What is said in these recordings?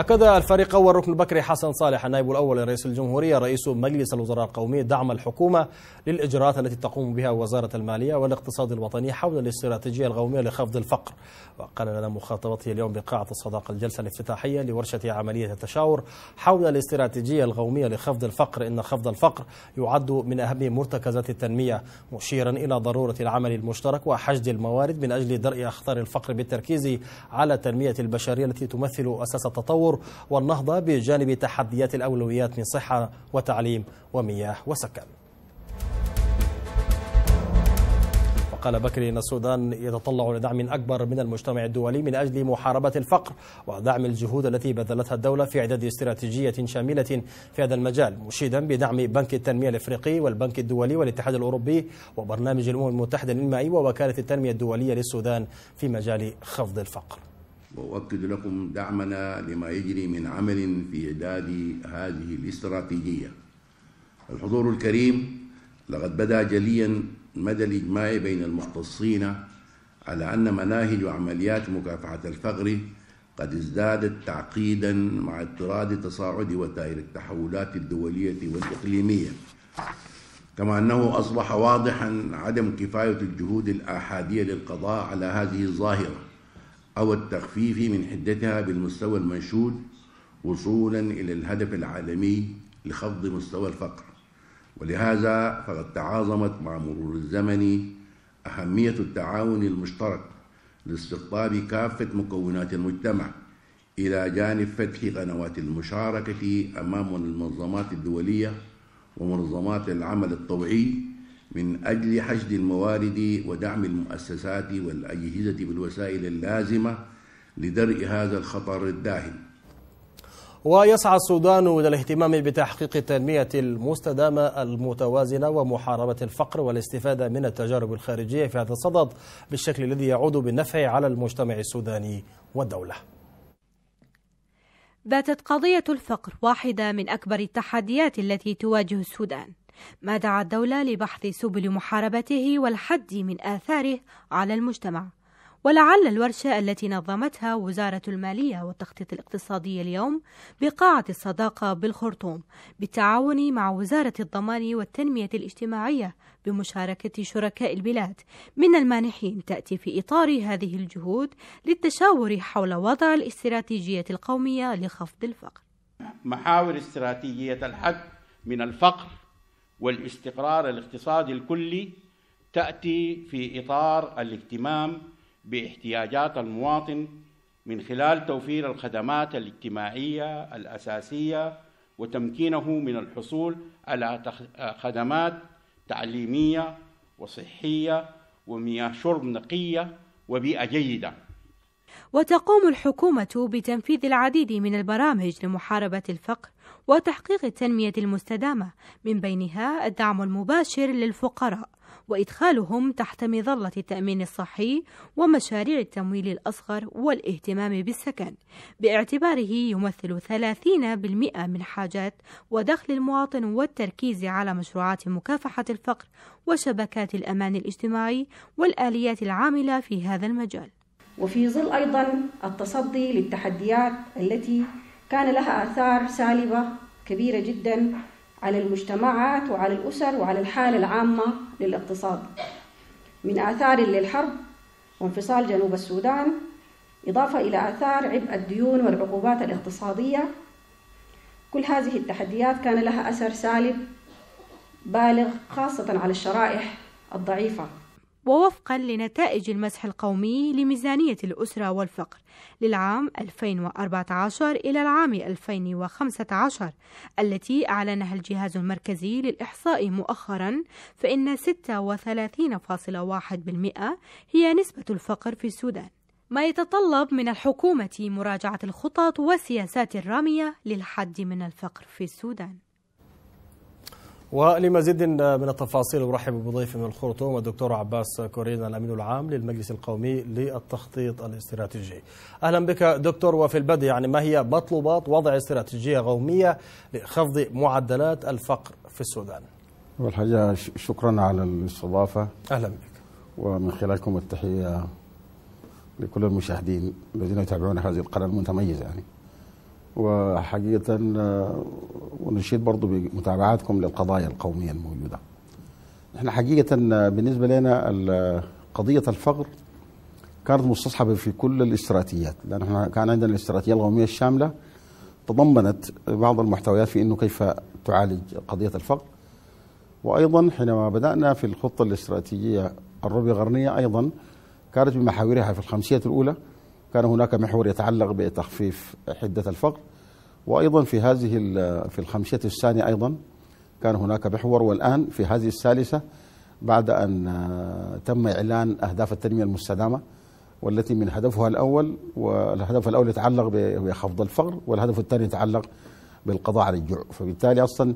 أكد الفريق أول ركن بكري حسن صالح النائب الأول لرئيس الجمهورية رئيس مجلس الوزراء القومي دعم الحكومة للإجراءات التي تقوم بها وزارة المالية والاقتصاد الوطني حول الاستراتيجية القومية لخفض الفقر وقال لنا مخاطبته اليوم بقاعة الصداقة الجلسة الافتتاحية لورشة عملية التشاور حول الاستراتيجية القومية لخفض الفقر إن خفض الفقر يعد من أهم مرتكزات التنمية مشيرا إلى ضرورة العمل المشترك وحشد الموارد من أجل درء أخطار الفقر بالتركيز على التنمية البشرية التي تمثل أساس التطور العصور والنهضة بجانب تحديات الأولويات من صحة وتعليم ومياه وسكن قال بكري أن السودان يتطلع لدعم أكبر من المجتمع الدولي من أجل محاربة الفقر ودعم الجهود التي بذلتها الدولة في إعداد استراتيجية شاملة في هذا المجال مشيدا بدعم بنك التنمية الإفريقي والبنك الدولي والاتحاد الأوروبي وبرنامج الأمم المتحدة للماء ووكالة التنمية الدولية للسودان في مجال خفض الفقر وأؤكد لكم دعمنا لما يجري من عمل في إعداد هذه الاستراتيجية الحضور الكريم لقد بدا جليا مدى الإجماع بين المختصين على أن مناهج وعمليات مكافحة الفقر قد ازدادت تعقيدا مع اضطراد تصاعد وتائر التحولات الدولية والإقليمية كما أنه أصبح واضحا عدم كفاية الجهود الآحادية للقضاء على هذه الظاهرة أو التخفيف من حدتها بالمستوى المنشود وصولا إلى الهدف العالمي لخفض مستوى الفقر ولهذا فقد تعاظمت مع مرور الزمن أهمية التعاون المشترك لاستقطاب كافة مكونات المجتمع إلى جانب فتح قنوات المشاركة أمام المنظمات الدولية ومنظمات العمل الطوعي من أجل حشد الموارد ودعم المؤسسات والأجهزة بالوسائل اللازمة لدرء هذا الخطر الداهم ويسعى السودان إلى الاهتمام بتحقيق التنمية المستدامة المتوازنة ومحاربة الفقر والاستفادة من التجارب الخارجية في هذا الصدد بالشكل الذي يعود بالنفع على المجتمع السوداني والدولة باتت قضية الفقر واحدة من أكبر التحديات التي تواجه السودان ما دعا الدولة لبحث سبل محاربته والحد من آثاره على المجتمع ولعل الورشة التي نظمتها وزارة المالية والتخطيط الاقتصادي اليوم بقاعة الصداقة بالخرطوم بالتعاون مع وزارة الضمان والتنمية الاجتماعية بمشاركة شركاء البلاد من المانحين تأتي في إطار هذه الجهود للتشاور حول وضع الاستراتيجية القومية لخفض الفقر محاور استراتيجية الحد من الفقر والاستقرار الاقتصادي الكلي تأتي في إطار الاهتمام باحتياجات المواطن من خلال توفير الخدمات الاجتماعية الأساسية وتمكينه من الحصول على خدمات تعليمية وصحية ومياه شرب نقية وبيئة جيدة وتقوم الحكومة بتنفيذ العديد من البرامج لمحاربة الفقر وتحقيق التنمية المستدامة من بينها الدعم المباشر للفقراء وإدخالهم تحت مظلة التأمين الصحي ومشاريع التمويل الأصغر والاهتمام بالسكن باعتباره يمثل 30% من حاجات ودخل المواطن والتركيز على مشروعات مكافحة الفقر وشبكات الأمان الاجتماعي والآليات العاملة في هذا المجال وفي ظل أيضا التصدي للتحديات التي كان لها آثار سالبة كبيرة جدا على المجتمعات وعلى الأسر وعلى الحالة العامة للاقتصاد من آثار للحرب وانفصال جنوب السودان إضافة إلى آثار عبء الديون والعقوبات الاقتصادية كل هذه التحديات كان لها أثر سالب بالغ خاصة على الشرائح الضعيفة ووفقا لنتائج المسح القومي لميزانية الأسرة والفقر للعام 2014 إلى العام 2015 التي أعلنها الجهاز المركزي للإحصاء مؤخرا فإن 36.1% هي نسبة الفقر في السودان ما يتطلب من الحكومة مراجعة الخطط والسياسات الرامية للحد من الفقر في السودان ولمزيد من التفاصيل ارحب بضيفي من الخرطوم الدكتور عباس كورينا الامين العام للمجلس القومي للتخطيط الاستراتيجي. اهلا بك دكتور وفي البدء يعني ما هي مطلوبات وضع استراتيجيه قوميه لخفض معدلات الفقر في السودان؟ والحقيقه شكرا على الاستضافه. اهلا بك. ومن خلالكم التحيه لكل المشاهدين الذين يتابعون هذه القناه المتميزه يعني. وحقيقه بنشيد برضو بمتابعاتكم للقضايا القومية الموجودة احنا حقيقة بالنسبة لنا قضية الفقر كانت مستصحبة في كل الاستراتيجيات لأن احنا كان عندنا الاستراتيجية القومية الشاملة تضمنت بعض المحتويات في أنه كيف تعالج قضية الفقر وأيضا حينما بدأنا في الخطة الاستراتيجية الربع قرنية أيضا كانت بمحاورها في الخمسية الأولى كان هناك محور يتعلق بتخفيف حدة الفقر وايضا في هذه في الخمسيه الثانيه ايضا كان هناك محور والان في هذه الثالثه بعد ان آه، تم اعلان اهداف التنميه المستدامه والتي من هدفها الاول والهدف الاول يتعلق بخفض الفقر والهدف الثاني يتعلق بالقضاء على الجوع فبالتالي اصلا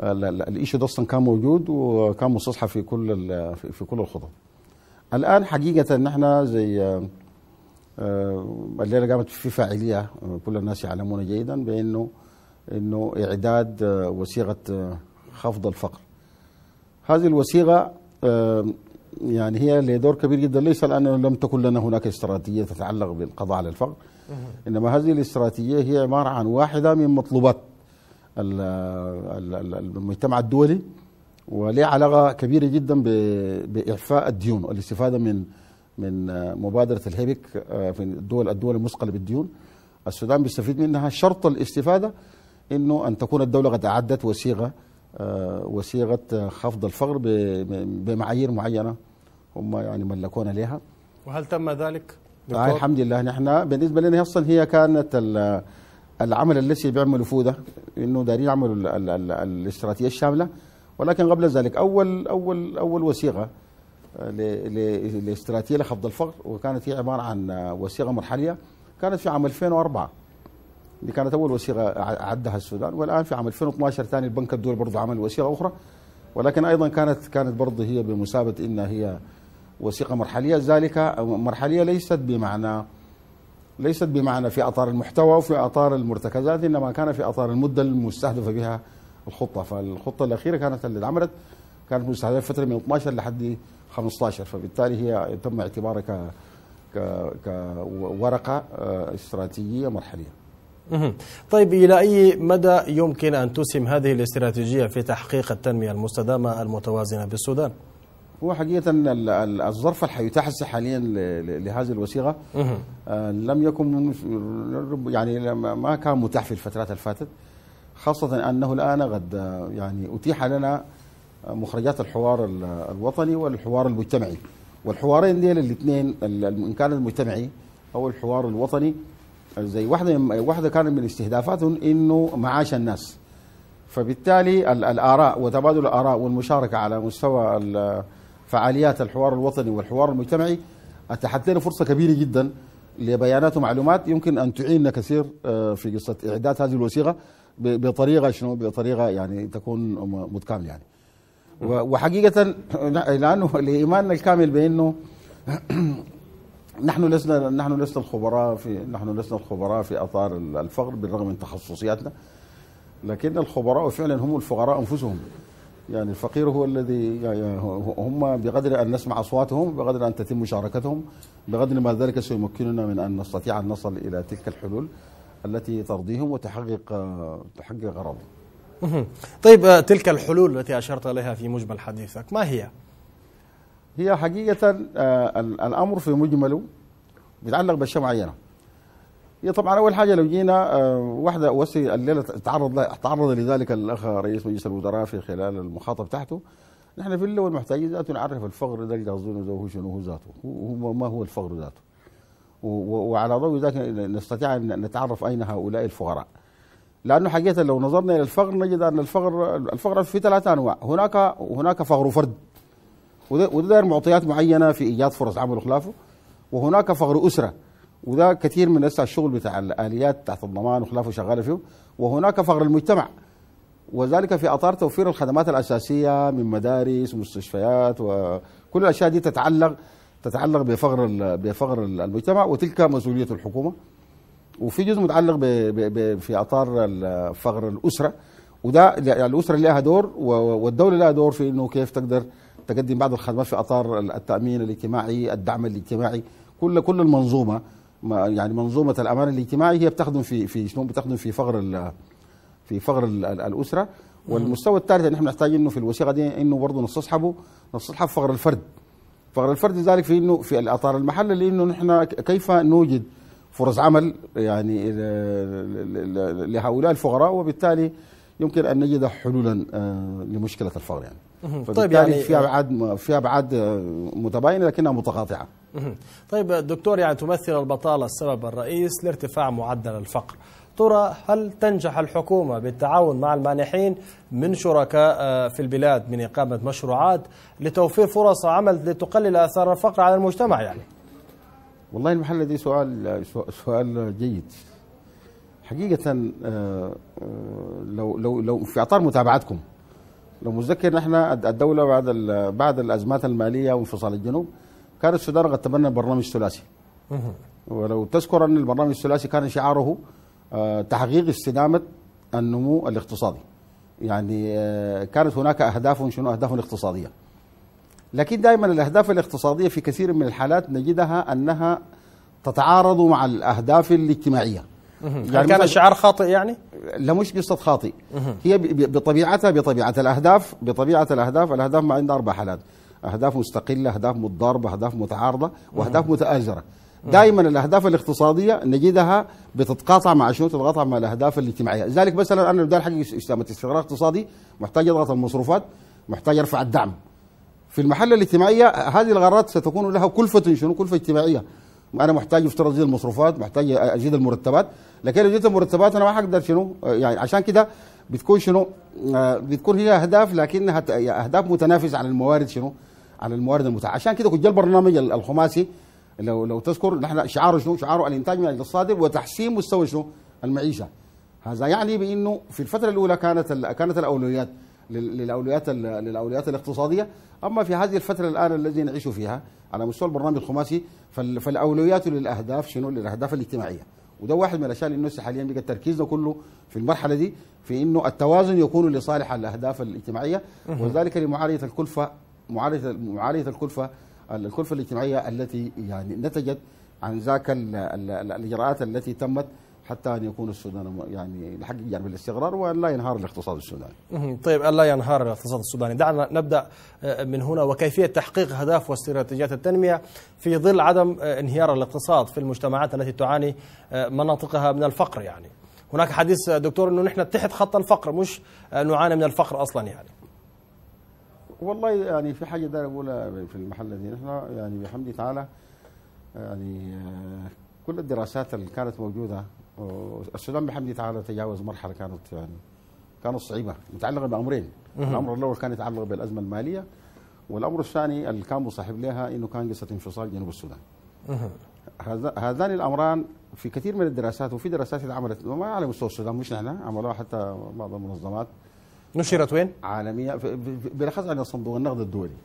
آه، الإشي ده اصلا كان موجود وكان مستصحب في كل في كل الخطط الان حقيقه نحن احنا زي آه، آه، الليله قامت في فاعليه آه، كل الناس يعلمون جيدا بانه انه اعداد وثيقه آه، خفض الفقر. هذه الوثيقه يعني هي لدور كبير جدا ليس لانه لم تكن لنا هناك استراتيجيه تتعلق بالقضاء على الفقر انما هذه الاستراتيجيه هي عباره عن واحده من مطلوبات المجتمع الدولي ولها علاقه كبيره جدا باعفاء الديون والاستفاده من من آه، مبادره الهيبك آه، في الدول الدول المثقله بالديون السودان بيستفيد منها شرط الاستفاده انه ان تكون الدوله قد اعدت وسيغه آه، وسيغه خفض الفقر بمعايير معينه هم يعني ملكونا لها وهل تم ذلك؟ آه الحمد لله نحن بالنسبه لنا اصلا هي كانت العمل الذي بيعملوا فوده انه دارين يعملوا الاستراتيجيه الشامله ولكن قبل ذلك اول اول اول وسيغه لاستراتيجيه لخفض الفقر وكانت هي عباره عن آه، وثيقه مرحليه كانت في عام 2004 اللي كانت اول وثيقه عدها السودان والان في عام 2012 ثاني البنك الدولي برضه عمل وثيقه اخرى ولكن ايضا كانت كانت برضه هي بمثابه انها هي وثيقه مرحليه ذلك آه، مرحليه ليست بمعنى ليست بمعنى في اطار المحتوى وفي اطار المرتكزات انما كان في اطار المده المستهدفه بها الخطه فالخطه الاخيره كانت اللي عملت كانت مستهدفه فتره من 12 لحد 15 فبالتالي هي تم اعتبارها ك ك كورقه آه، استراتيجيه مرحليه. طيب إلى أي مدى يمكن أن تسهم هذه الاستراتيجية في تحقيق التنمية المستدامة المتوازنة بالسودان؟ هو حقيقة الظرف اللي حاليا لهذه الوثيقة آه، لم يكن يعني ما كان متاح في الفترات الفاتت خاصة أنه الآن قد آه، يعني أتيح لنا مخرجات الحوار الوطني والحوار المجتمعي والحوارين ديل الاثنين ان كان المجتمعي او الحوار الوطني زي واحده واحده كانت من استهدافاتهم انه معاش الناس فبالتالي الاراء وتبادل الاراء والمشاركه على مستوى فعاليات الحوار الوطني والحوار المجتمعي اتاحت لنا فرصه كبيره جدا لبيانات ومعلومات يمكن ان تعيننا كثير آه، في قصه اعداد هذه الوثيقه بطريقه شنو بطريقه يعني تكون متكامله يعني وحقيقة لأنه الإيمان الكامل بأنه نحن لسنا نحن لسنا الخبراء في نحن لسنا الخبراء في اطار الفقر بالرغم من تخصصياتنا لكن الخبراء فعلا هم الفقراء انفسهم يعني الفقير هو الذي يعني هم بقدر ان نسمع اصواتهم بقدر ان تتم مشاركتهم بقدر ما ذلك سيمكننا من ان نستطيع ان نصل الى تلك الحلول التي ترضيهم وتحقق تحقق غرضهم طيب آه، تلك الحلول التي أشرت إليها في مجمل حديثك ما هي؟ هي حقيقة آه، الأمر في مجمله بيتعلق بأشياء معينة هي طبعا أول حاجة لو جينا آه، واحدة وسي الليلة تعرض تعرض لذلك الأخ رئيس مجلس الوزراء في خلال المخاطب تحته نحن في الأول محتاجين ذاته نعرف الفقر ده اللي هو شنو هو ذاته هو ما هو الفقر ذاته وعلى ضوء ذلك نستطيع أن نتعرف أين هؤلاء الفقراء لانه حقيقه لو نظرنا الى الفقر نجد ان الفقر الفقر في ثلاثه انواع هناك هناك فقر فرد وده داير معطيات معينه في ايجاد فرص عمل وخلافه وهناك فقر اسره وده كثير من لسه الشغل بتاع الاليات تحت الضمان وخلافه شغاله فيه وهناك فقر المجتمع وذلك في اطار توفير الخدمات الاساسيه من مدارس ومستشفيات وكل الاشياء دي تتعلق تتعلق بفقر بفقر المجتمع وتلك مسؤوليه الحكومه وفي جزء متعلق بـ بـ في اطار فقر الاسره وده يعني الاسره لها دور والدوله لها دور في انه كيف تقدر تقدم بعض الخدمات في اطار التامين الاجتماعي، الدعم الاجتماعي، كل كل المنظومه يعني منظومه الامان الاجتماعي هي بتخدم في في شنو بتخدم في فقر في فقر الاسره والمستوى الثالث اللي احنا بنحتاج انه في الوثيقه دي انه برضه نستصحبه نستصحب فقر الفرد فقر الفرد ذلك في انه في الاطار المحلي لانه نحن كيف نوجد فرص عمل يعني آه، لهؤلاء الفقراء وبالتالي يمكن ان نجد حلولا آه، لمشكله الفقر يعني طيب يعني في ابعاد آه، في ابعاد متباينه لكنها متقاطعه طيب دكتور يعني تمثل البطاله السبب الرئيس لارتفاع معدل الفقر ترى هل تنجح الحكومه بالتعاون مع المانحين من شركاء في البلاد من اقامه مشروعات لتوفير فرص عمل لتقلل اثار الفقر على المجتمع يعني والله المحلة دي سؤال سؤال جيد حقيقة آه، آه، لو لو لو في اطار متابعتكم لو متذكر نحن الدولة بعد بعد الازمات المالية وانفصال الجنوب كان السودان قد تبنى برنامج ثلاثي ولو تذكر ان البرنامج الثلاثي كان شعاره آه، تحقيق استدامة النمو الاقتصادي يعني كانت هناك اهداف شنو اهداف اقتصاديه لكن دائما الأهداف الاقتصادية في كثير من الحالات نجدها أنها تتعارض مع الأهداف الاجتماعية يعني كان الشعار خاطئ يعني؟ لا مش قصة خاطئ هي بطبيعتها بطبيعة الأهداف بطبيعة الأهداف الأهداف ما عندها أربع حالات أهداف مستقلة أهداف متضاربة أهداف متعارضة وأهداف متآزرة دائما الاهداف الاقتصاديه نجدها بتتقاطع مع شنو تتقاطع مع الاهداف الاجتماعيه لذلك مثلا انا بدي احقق استثمار اقتصادي محتاج اضغط المصروفات محتاج ارفع الدعم في المحله الاجتماعيه هذه الغارات ستكون لها كلفه شنو كلفه اجتماعيه انا محتاج افترض ازيد المصروفات محتاج ازيد المرتبات لكن لو جيت المرتبات انا ما حقدر شنو يعني عشان كده بتكون شنو آه، بتكون هي اهداف لكنها يعني اهداف متنافسه عن الموارد شنو على الموارد المتاحه عشان كده كنت البرنامج الخماسي لو لو تذكر نحن شعاره شنو شعاره الانتاج من اجل الصادر وتحسين مستوى شنو المعيشه هذا يعني بانه في الفتره الاولى كانت كانت الاولويات للاولويات للاولويات الاقتصاديه اما في هذه الفتره الان الذي نعيش فيها على مستوى البرنامج الخماسي فالاولويات للاهداف شنو للاهداف الاجتماعيه وده واحد من الاشياء اللي حاليا بقى تركيزنا كله في المرحله دي في انه التوازن يكون لصالح الاهداف الاجتماعيه وذلك لمعالجه الكلفه معالجه معالجه الكلفه الكلفه الاجتماعيه التي يعني نتجت عن ذاك الاجراءات التي تمت حتى ان يكون السودان يعني يحقق يعني بالاستقرار ولا ينهار الاقتصاد السوداني. طيب الا ينهار الاقتصاد السوداني، دعنا نبدا آه، من هنا وكيفيه تحقيق اهداف واستراتيجيات التنميه في ظل عدم آه، انهيار الاقتصاد في المجتمعات التي تعاني آه، مناطقها من الفقر يعني. هناك حديث دكتور انه نحن تحت خط الفقر مش نعاني من الفقر اصلا يعني. والله يعني في حاجه داير اقولها في المحل الذي نحن يعني بحمد تعالى يعني كل الدراسات اللي كانت موجوده السودان بحمد تعالى تجاوز مرحله كانت يعني كانت صعبه متعلقه بامرين الامر الاول كان يتعلق بالازمه الماليه والامر الثاني اللي كان مصاحب لها انه كان قصه انفصال جنوب السودان هذان الامران في كثير من الدراسات وفي دراسات عملت ما على مستوى السودان مش نحن عملوها حتى بعض المنظمات نشرت وين؟ عالميه بالاخص عن صندوق النقد الدولي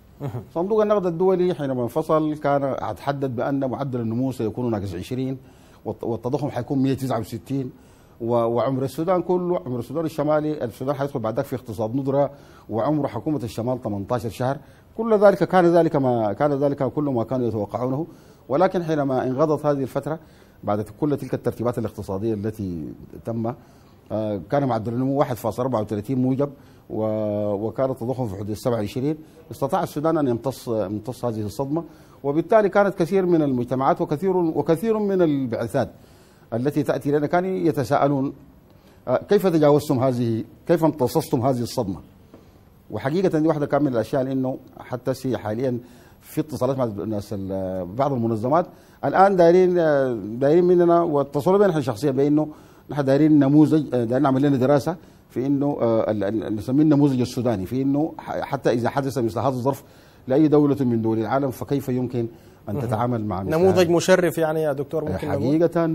صندوق النقد الدولي حينما انفصل كان اتحدد بان معدل النمو سيكون ناقص 20 والتضخم هيكون 169 وعمر السودان كله عمر السودان الشمالي السودان هيدخل بعد في اقتصاد ندره وعمر حكومه الشمال 18 شهر كل ذلك كان ذلك ما كان ذلك كل ما كانوا يتوقعونه ولكن حينما انغضت هذه الفتره بعد كل تلك الترتيبات الاقتصاديه التي تم آه، كان مع النمو 1.34 موجب وكان التضخم في حدود 27 استطاع السودان ان يمتص يمتص هذه الصدمه وبالتالي كانت كثير من المجتمعات وكثير وكثير من البعثات التي تاتي الينا كانوا يتساءلون آه، كيف تجاوزتم هذه كيف امتصصتم هذه الصدمه؟ وحقيقه دي واحده كان من الاشياء انه حتى حاليا في اتصالات مع الناس بعض المنظمات الان دايرين آه، دايرين مننا واتصلوا بنا احنا شخصيا بانه نحن دايرين نموذج آه، دايرين نعمل لنا دراسه في انه آه، نسميه النموذج السوداني في انه حتى اذا حدث مثل هذا الظرف لاي دوله من دول العالم فكيف يمكن ان تتعامل مع مثل نموذج مشرف يعني يا دكتور ممكن حقيقه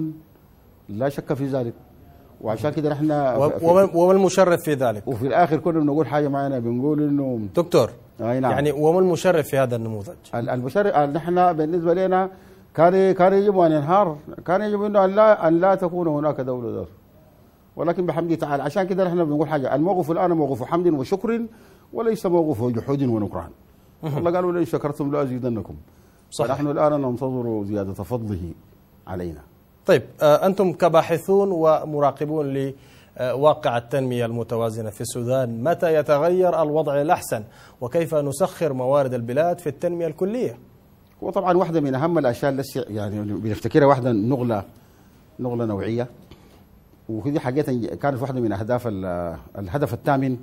لا شك في ذلك وعشان كده نحن وما المشرف في ذلك وفي الاخر كنا بنقول حاجه معنا بنقول انه دكتور اي نعم يعني وما المشرف في هذا النموذج؟ المشرف نحن بالنسبه لنا كان كان يجب ان ينهار كان يجب انه ان لا ان لا تكون هناك دوله ذات ولكن بحمد تعالى عشان كده نحن بنقول حاجه الموقف الان موقف حمد وشكر وليس موقف جحود ونكران الله قالوا لئن شكرتم لازيدنكم صح نحن الان ننتظر زياده فضله علينا طيب آه، انتم كباحثون ومراقبون ل واقع التنمية المتوازنة في السودان متى يتغير الوضع الأحسن وكيف نسخر موارد البلاد في التنمية الكلية هو طبعا واحدة من أهم الأشياء اللي يعني بنفتكرها واحدة نغلة نغلة نوعية ودي حقيقة كانت واحدة من أهداف الهدف الثامن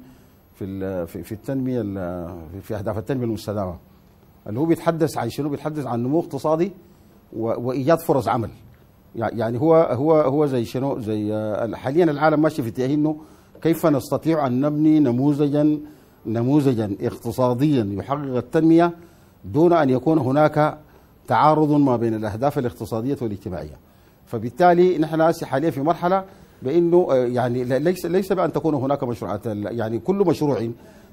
في في التنمية في أهداف التنمية المستدامة اللي هو بيتحدث عن شنو بيتحدث عن نمو اقتصادي وإيجاد فرص عمل يعني هو هو هو زي شنو زي آه، حاليا العالم ماشي في اتجاه انه كيف نستطيع ان نبني نموذجا نموذجا اقتصاديا يحقق التنميه دون أن يكون هناك تعارض ما بين الأهداف الاقتصادية والاجتماعية فبالتالي نحن حاليا في مرحلة بأنه آه، يعني ليس ليس بأن تكون هناك مشروعات يعني كل مشروع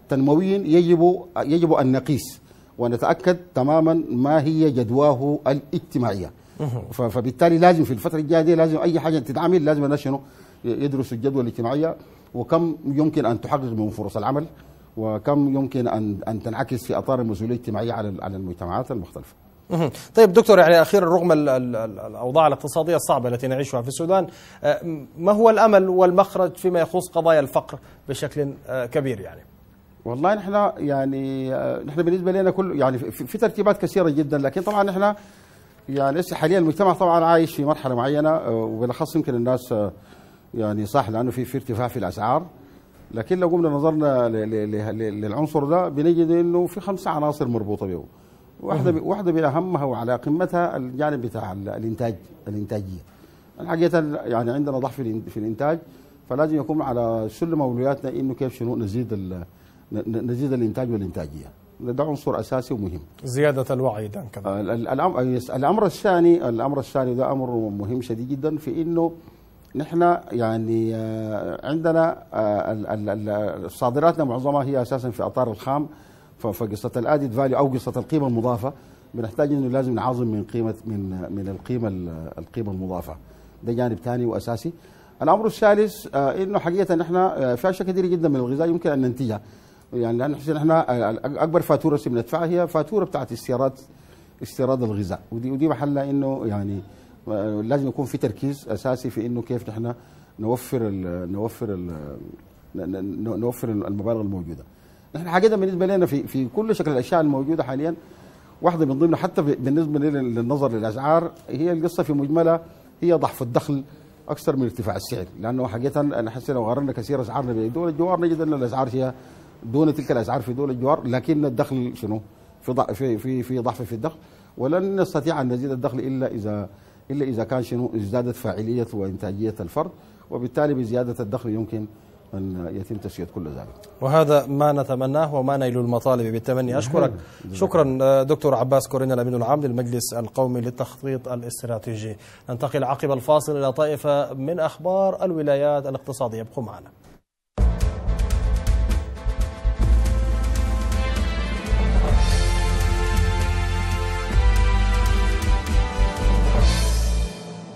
تنموي يجب يجب أن نقيس ونتأكد تماما ما هي جدواه الاجتماعية فبالتالي لازم في الفترة الجاية لازم أي حاجة تتعمل لازم الناس يدرسوا الجدوى الاجتماعية وكم يمكن أن تحقق من فرص العمل وكم يمكن ان ان تنعكس في اطار المسؤوليه الاجتماعيه على على المجتمعات المختلفه. طيب دكتور يعني اخيرا رغم الاوضاع الاقتصاديه الصعبه التي نعيشها في السودان آه، ما هو الامل والمخرج فيما يخص قضايا الفقر بشكل آه، كبير يعني؟ والله نحن يعني آه، نحن بالنسبه لنا كل يعني في ترتيبات كثيره جدا لكن طبعا نحن يعني لسه حاليا المجتمع طبعا عايش في مرحله معينه وبالاخص يمكن الناس يعني صح لانه في في ارتفاع في الاسعار لكن لو قمنا نظرنا للعنصر ده بنجد انه في خمسه عناصر مربوطه به واحده واحده من اهمها وعلى قمتها الجانب بتاع الانتاج الانتاجيه الحقيقه يعني عندنا ضعف في الانتاج فلازم يكون على سلم اولوياتنا انه كيف شنو نزيد نزيد الانتاج والانتاجيه ده عنصر اساسي ومهم زياده الوعي ده كمان الامر الثاني الامر الثاني ده امر مهم شديد جدا في انه نحن يعني آه، عندنا آه، صادراتنا معظمها هي اساسا في اطار الخام فقصه الادد فاليو او قصه القيمه المضافه بنحتاج انه لازم نعظم من قيمه من من القيمه القيمه المضافه ده جانب ثاني واساسي الامر الثالث آه، انه حقيقه نحن في اشياء كثيره جدا من الغذاء يمكن ان ننتجها يعني لان نحن اكبر فاتوره بندفعها هي فاتوره بتاعت استيراد استيراد الغذاء ودي ودي محلها انه يعني لازم يكون في تركيز اساسي في انه كيف نحن نوفر الـ نوفر الـ نوفر المبالغ الموجوده. نحن حقيقه بالنسبه لنا في في كل شكل الاشياء الموجوده حاليا واحده من ضمنها حتى بالنسبه للنظر للاسعار هي القصه في مجملها هي ضعف الدخل اكثر من ارتفاع السعر لانه حقيقه انا حسي لو قارنا كثير اسعارنا بدول الجوار نجد ان الاسعار هي دون تلك الاسعار في دول الجوار لكن الدخل شنو؟ في في, في ضعف في الدخل ولن نستطيع ان نزيد الدخل الا اذا الا اذا كان شنو ازدادت فاعليه وانتاجيه الفرد وبالتالي بزياده الدخل يمكن أن يتم تسوية كل ذلك وهذا ما نتمناه وما نيل المطالب بالتمني نعم. أشكرك شكرا آه، دكتور عباس كورين الأمين العام للمجلس القومي للتخطيط الاستراتيجي ننتقل عقب الفاصل إلى طائفة من أخبار الولايات الاقتصادية ابقوا معنا